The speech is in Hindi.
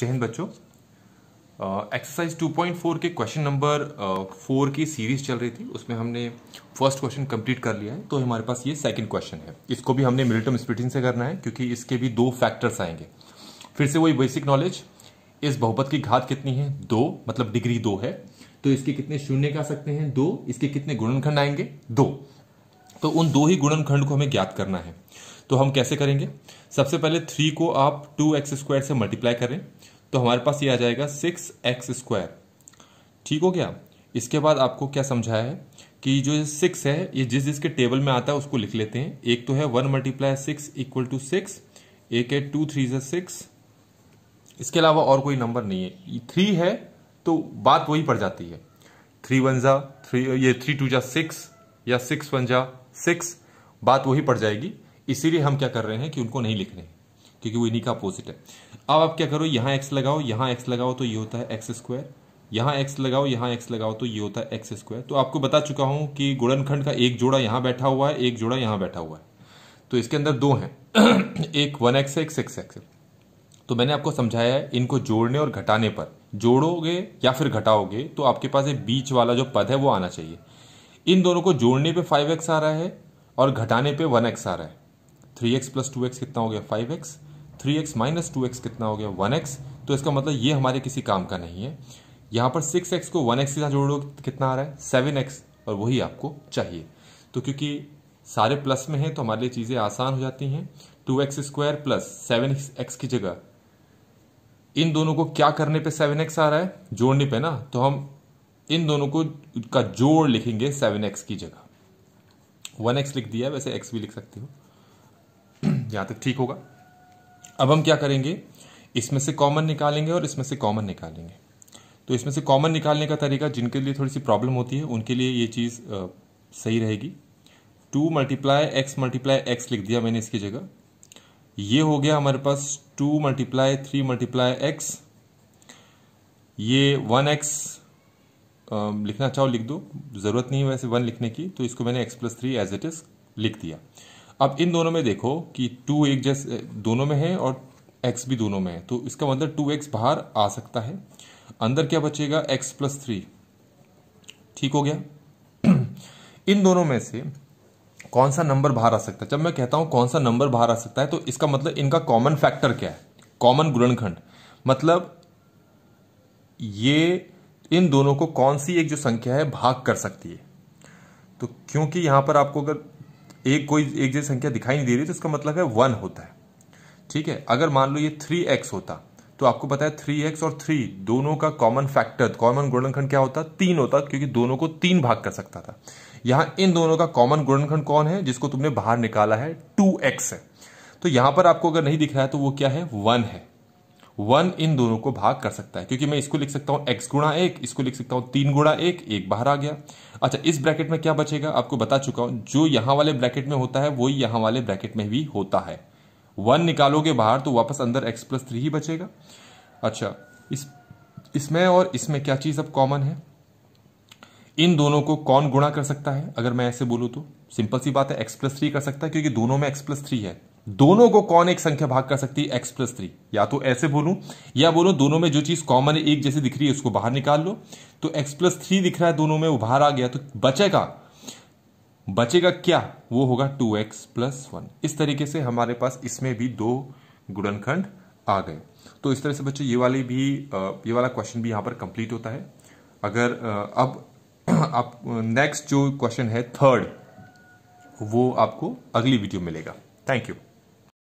जय हिंद बच्चों एक्सरसाइज 2.4 के क्वेश्चन नंबर फोर की सीरीज चल रही थी उसमें हमने फर्स्ट क्वेश्चन कंप्लीट कर लिया है तो हमारे पास ये सेकंड क्वेश्चन है इसको भी हमने मिलिटम टर्म स्प्लिटिंग से करना है क्योंकि इसके भी दो फैक्टर्स आएंगे फिर से वही बेसिक नॉलेज इस बहुपत की घात कितनी है दो मतलब डिग्री दो है तो इसके कितने शून्य का सकते हैं दो इसके कितने गुणनखंड आएंगे दो तो उन दो ही गुणनखंड को हमें ज्ञात करना है तो हम कैसे करेंगे सबसे पहले थ्री को आप टू एक्स स्क्वायर से मल्टीप्लाई करें तो हमारे पास ये आ जाएगा सिक्स एक्स स्क्वायर ठीक हो गया इसके बाद आपको क्या समझाया है कि जो सिक्स है ये जिस जिसके टेबल में आता है उसको लिख लेते हैं एक तो है one multiply six equal to six एक है टू थ्री से सिक्स इसके अलावा और कोई नंबर नहीं है थ्री है तो बात वही पड़ जाती है थ्री वन जा थ्री ये थ्री टू जा सिक्स या सिक्स वन जा सिक्स बात वही पड़ जाएगी इसीलिए हम क्या कर रहे हैं कि उनको नहीं लिख रहे क्योंकि वो इन्हीं का अपोजिट है अब आप क्या करो यहाँ एक्स लगाओ यहाँ एक्स लगाओ तो ये होता है एक्स स्क्वायर यहाँ एक्स लगाओ यहाँ एक्स लगाओ तो ये होता है एक्स स्क्वायर तो आपको बता चुका हूँ कि गुणनखंड का एक जोड़ा यहाँ बैठा हुआ है एक जोड़ा यहाँ बैठा हुआ है तो इसके अंदर दो हैं एक वन एक्स है एक सिक्स एक्स है तो मैंने आपको समझाया है इनको जोड़ने और घटाने पर जोड़ोगे या फिर घटाओगे तो आपके पास एक बीच वाला जो पद है वो आना चाहिए इन दोनों को जोड़ने पे फाइव एक्स आ रहा है और घटाने पे वन एक्स आ रहा है three x plus two x कितना हो गया five x three x minus two x कितना हो गया वन एक्स तो इसका मतलब ये हमारे किसी काम का नहीं है यहाँ पर सिक्स एक्स को वन एक्स के साथ जोड़ लो कितना आ रहा है सेवन एक्स और वही आपको चाहिए तो क्योंकि सारे प्लस में हैं तो हमारे लिए चीज़ें आसान हो जाती हैं two x square plus seven x की जगह इन दोनों को क्या करने पे सेवन एक्स आ रहा है जोड़ने पे ना तो हम इन दोनों को का जोड़ लिखेंगे सेवन एक्स की जगह वन एक्स लिख दिया वैसे एक्स भी लिख सकते हो यहां तक ठीक होगा अब हम क्या करेंगे इसमें से कॉमन निकालेंगे और इसमें से कॉमन निकालेंगे तो इसमें से कॉमन निकालने का तरीका जिनके लिए थोड़ी सी प्रॉब्लम होती है उनके लिए ये चीज़ सही रहेगी two multiply x multiply x लिख दिया मैंने इसकी जगह ये हो गया हमारे पास two multiply three multiply x ये वन एक्स लिखना चाहो लिख दो ज़रूरत नहीं है वैसे वन लिखने की तो इसको मैंने x plus three as it is लिख दिया अब इन दोनों में देखो कि टू एक जैसे दोनों में है और एक्स भी दोनों में है तो इसका मतलब टू एक्स बाहर आ सकता है अंदर क्या बचेगा एक्स प्लस थ्री ठीक हो गया इन दोनों में से कौन सा नंबर बाहर आ सकता है जब मैं कहता हूं कौन सा नंबर बाहर आ सकता है तो इसका मतलब इनका कॉमन फैक्टर क्या है कॉमन गुणनखंड मतलब ये इन दोनों को कौन सी एक जो संख्या है भाग कर सकती है तो क्योंकि यहां पर आपको अगर एक कोई एक जैसी संख्या दिखाई नहीं दे रही तो इसका मतलब है वन होता है ठीक है अगर मान लो ये थ्री एक्स होता तो आपको पता है थ्री एक्स और थ्री दोनों का कॉमन फैक्टर कॉमन गुणनखंड क्या होता तीन होता क्योंकि दोनों को तीन भाग कर सकता था यहां इन दोनों का कॉमन गुणनखंड कौन है जिसको तुमने बाहर निकाला है टू एक्स है तो यहां पर आपको अगर नहीं दिख रहा है तो वो क्या है वन है वन इन दोनों को भाग कर सकता है क्योंकि मैं इसको लिख सकता हूं एक्स गुणा एक इसको लिख सकता हूं तीन गुणा एक एक बाहर आ गया अच्छा इस ब्रैकेट में क्या बचेगा आपको बता चुका हूं जो यहां वाले ब्रैकेट में होता है वही यहां वाले ब्रैकेट में भी होता है वन निकालोगे बाहर तो वापस अंदर एक्स प्लस थ्री ही बचेगा अच्छा इस इसमें और इसमें क्या चीज़ अब कॉमन है इन दोनों को कौन गुणा कर सकता है अगर मैं ऐसे बोलूं तो सिंपल सी बात है एक्स प्लस थ्री कर सकता है क्योंकि दोनों में एक्स प्लस थ्री है दोनों को कौन एक संख्या भाग कर सकती है एक्स प्लस थ्री या तो ऐसे बोलू या बोलो दोनों में जो चीज कॉमन है एक जैसी दिख रही है उसको बाहर निकाल लो तो एक्स प्लस थ्री दिख रहा है दोनों में वो बाहर आ गया तो बचेगा बचेगा क्या वो होगा टू एक्स प्लस वन इस तरीके से हमारे पास इसमें भी दो गुणनखंड आ गए तो इस तरह से बच्चों ये वाले भी ये वाला क्वेश्चन भी यहां पर कंप्लीट होता है अगर अब आप नेक्स्ट जो क्वेश्चन है थर्ड वो आपको अगली वीडियो मिलेगा थैंक यू